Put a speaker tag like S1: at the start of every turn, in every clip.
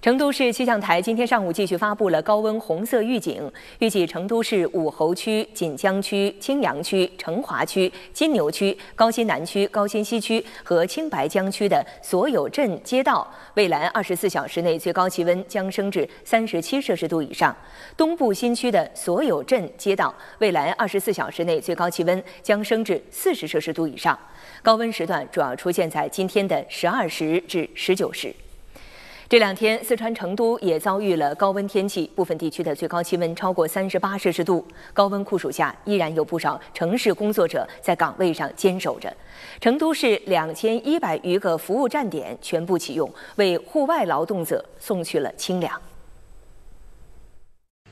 S1: 成都市气象台今天上午继续发布了高温红色预警，预计成都市武侯区、锦江区、青羊区、成华区、金牛区、高新南区、高新西区和青白江区的所有镇街道，未来二十四小时内最高气温将升至三十七摄氏度以上；东部新区的所有镇街道，未来二十四小时内最高气温将升至四十摄氏度以上。高温时段主要出现在今天的十二时至十九时。这两天，四川成都也遭遇了高温天气，部分地区的最高气温超过三十八摄氏度。高温酷暑下，依然有不少城市工作者在岗位上坚守着。成都市两千一百余个服务站点全部启用，为户外劳动者送去了清凉。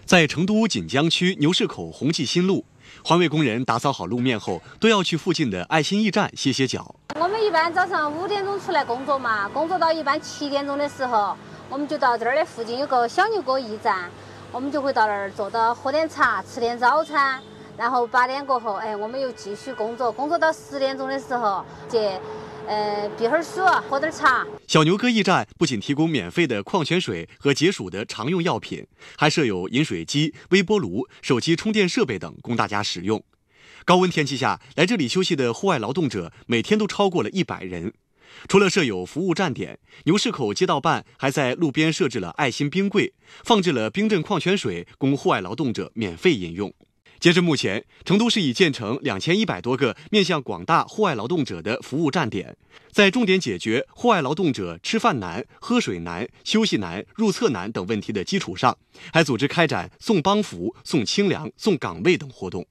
S2: 在成都锦江区牛市口红济新路。环卫工人打扫好路面后，都要去附近的爱心驿站歇歇脚。
S3: 我们一般早上五点钟出来工作嘛，工作到一般七点钟的时候，我们就到这儿的附近有个小牛哥驿站，我们就会到那儿坐到，喝点茶，吃点早餐，然后八点过后，哎，我们又继续工作，工作到十点钟的时候接。呃，避哈暑，喝点茶。
S2: 小牛哥驿站不仅提供免费的矿泉水和解暑的常用药品，还设有饮水机、微波炉、手机充电设备等，供大家使用。高温天气下来这里休息的户外劳动者每天都超过了一百人。除了设有服务站点，牛市口街道办还在路边设置了爱心冰柜，放置了冰镇矿泉水，供户外劳动者免费饮用。截至目前，成都市已建成两千一百多个面向广大户外劳动者的服务站点，在重点解决户外劳动者吃饭难、喝水难、休息难、入厕难等问题的基础上，还组织开展送帮扶、送清凉、送岗位等活动。